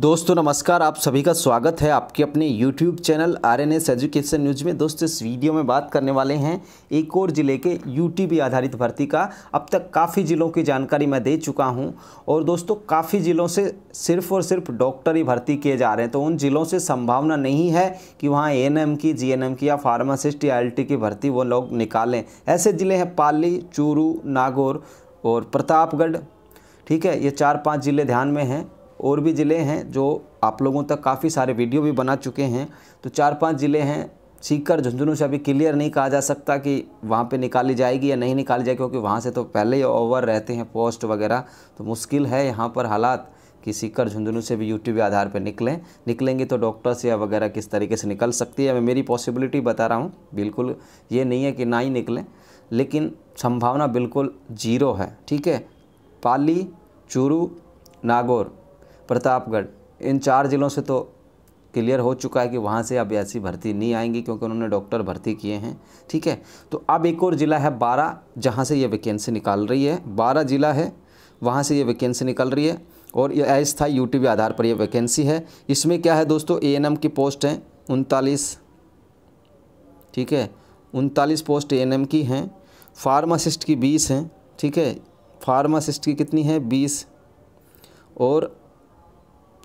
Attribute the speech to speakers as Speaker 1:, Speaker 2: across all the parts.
Speaker 1: दोस्तों नमस्कार आप सभी का स्वागत है आपके अपने YouTube channel R N S education news में दोस्तों इस वीडियो में बात करने वाले हैं एक और ज़िले के यूटीबी आधारित भर्ती का अब तक काफ़ी ज़िलों की जानकारी मैं दे चुका हूं और दोस्तों काफ़ी ज़िलों से सिर्फ और सिर्फ डॉक्टर ही भर्ती किए जा रहे हैं तो उन ज़िलों से संभावना नहीं है कि वहाँ ए की जी की या फार्मासिस्ट या एल की भर्ती वो लोग निकालें ऐसे ज़िले हैं पाली चूरू नागौर और प्रतापगढ़ ठीक है ये चार पाँच ज़िले ध्यान में हैं और भी ज़िले हैं जो आप लोगों तक काफ़ी सारे वीडियो भी बना चुके हैं तो चार पांच ज़िले हैं सीकर झुंझुनू से अभी क्लियर नहीं कहा जा सकता कि वहाँ पे निकाली जाएगी या नहीं निकाली जाएगी क्योंकि वहाँ से तो पहले ही ओवर रहते हैं पोस्ट वगैरह तो मुश्किल है यहाँ पर हालात कि सीकर झुंझुनू से भी यूट्यूब आधार पर निकलें निकलेंगे तो डॉक्टर्स या वगैरह किस तरीके से निकल सकती है मैं मेरी पॉसिबिलिटी बता रहा हूँ बिल्कुल ये नहीं है कि ना ही निकलें लेकिन संभावना बिल्कुल जीरो है ठीक है पाली चूरू नागौर प्रतापगढ़ इन चार ज़िलों से तो क्लियर हो चुका है कि वहाँ से अब ऐसी भर्ती नहीं आएंगी क्योंकि उन्होंने डॉक्टर भर्ती किए हैं ठीक है तो अब एक और ज़िला है बारह जहाँ से ये वैकेंसी निकाल रही है बारह ज़िला है वहाँ से ये वैकेंसी निकल रही है और ये यू टी आधार पर यह वैकेंसी है इसमें क्या है दोस्तों एम की पोस्ट हैं उनतालीस ठीक है उनतालीस पोस्ट एम की हैं फार्मासिस्ट की बीस हैं ठीक है फार्मासिस्ट की कितनी है बीस और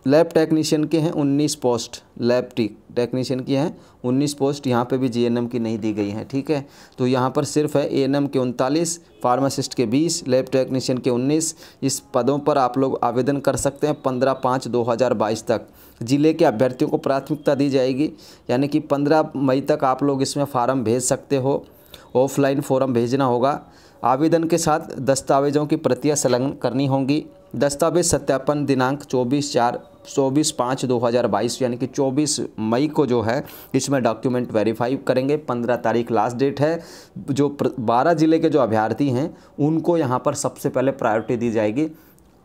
Speaker 1: लैब टेक्नीशियन के हैं उन्नीस पोस्ट लैब टेक्नीशियन की हैं उन्नीस पोस्ट यहाँ पे भी जीएनएम की नहीं दी गई हैं ठीक है तो यहाँ पर सिर्फ है एएनएम के उनतालीस फार्मासिस्ट के बीस लैब टेक्नीशियन के उन्नीस इस पदों पर आप लोग आवेदन कर सकते हैं पंद्रह पाँच दो हज़ार बाईस तक ज़िले के अभ्यर्थियों को प्राथमिकता दी जाएगी यानी कि पंद्रह मई तक आप लोग इसमें फार्म भेज सकते हो ऑफलाइन फॉर्म भेजना होगा आवेदन के साथ दस्तावेजों की प्रतियाँ संलग्न करनी होंगी दस्तावेज सत्यापन दिनांक 24 चार चौबीस पाँच दो हज़ार बाईस यानी कि चौबीस मई को जो है इसमें डॉक्यूमेंट वेरीफाई करेंगे पंद्रह तारीख लास्ट डेट है जो बारह ज़िले के जो अभ्यर्थी हैं उनको यहाँ पर सबसे पहले प्रायोरिटी दी जाएगी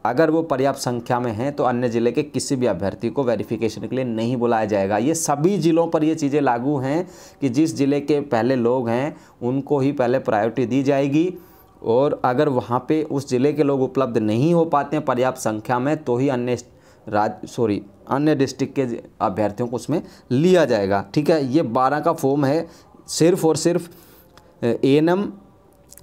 Speaker 1: अगर वो पर्याप्त संख्या में हैं तो अन्य ज़िले के किसी भी अभ्यर्थी को वेरिफिकेशन के लिए नहीं बुलाया जाएगा ये सभी ज़िलों पर ये चीज़ें लागू हैं कि जिस ज़िले के पहले लोग हैं उनको ही पहले प्रायोरिटी दी जाएगी और अगर वहाँ पे उस ज़िले के लोग उपलब्ध नहीं हो पाते हैं पर्याप्त संख्या में तो ही अन्य राज्य सॉरी अन्य डिस्ट्रिक्ट के अभ्यर्थियों को उसमें लिया जाएगा ठीक है ये बारह का फॉर्म है सिर्फ और सिर्फ ए एन एम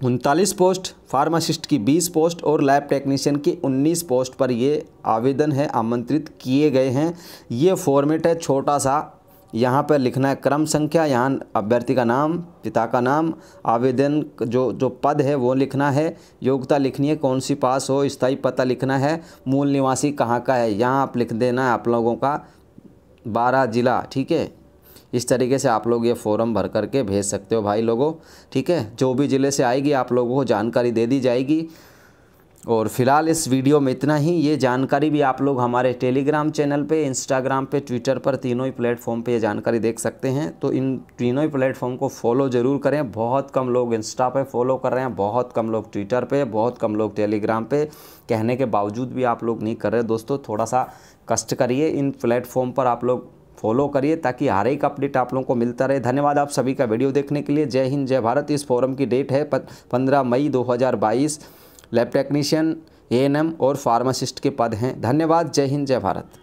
Speaker 1: उनतालीस पोस्ट फार्मासिस्ट की बीस पोस्ट और लैब टेक्नीशियन की उन्नीस पोस्ट पर ये आवेदन है आमंत्रित किए गए हैं ये फॉर्मेट है छोटा सा यहाँ पर लिखना है क्रम संख्या यहाँ अभ्यर्थी का नाम पिता का नाम आवेदन जो जो पद है वो लिखना है योग्यता लिखनी है कौन सी पास हो स्थाई पता लिखना है मूल निवासी कहाँ का है यहाँ आप लिख देना है आप लोगों का बारह जिला ठीक है इस तरीके से आप लोग ये फॉर्म भर करके भेज सकते हो भाई लोगों ठीक है जो भी ज़िले से आएगी आप लोगों को जानकारी दे दी जाएगी और फिलहाल इस वीडियो में इतना ही ये जानकारी भी आप लोग हमारे टेलीग्राम चैनल पे इंस्टाग्राम पे ट्विटर पर तीनों ही प्लेटफॉर्म पे ये जानकारी देख सकते हैं तो इन तीनों ही प्लेटफॉर्म को फॉलो ज़रूर करें बहुत कम लोग इंस्टा पे फॉलो कर रहे हैं बहुत कम लोग ट्विटर पे बहुत कम लोग टेलीग्राम पर कहने के बावजूद भी आप लोग नहीं कर रहे दोस्तों थोड़ा सा कष्ट करिए इन प्लेटफॉर्म पर आप लोग फॉलो करिए ताकि हर एक अपडेट आप लोगों को मिलता रहे धन्यवाद आप सभी का वीडियो देखने के लिए जय हिंद जय भारत इस फोरम की डेट है पंद्रह मई दो लैब टेक्नीशियन एएनएम और फार्मासिस्ट के पद हैं धन्यवाद जय हिंद जय भारत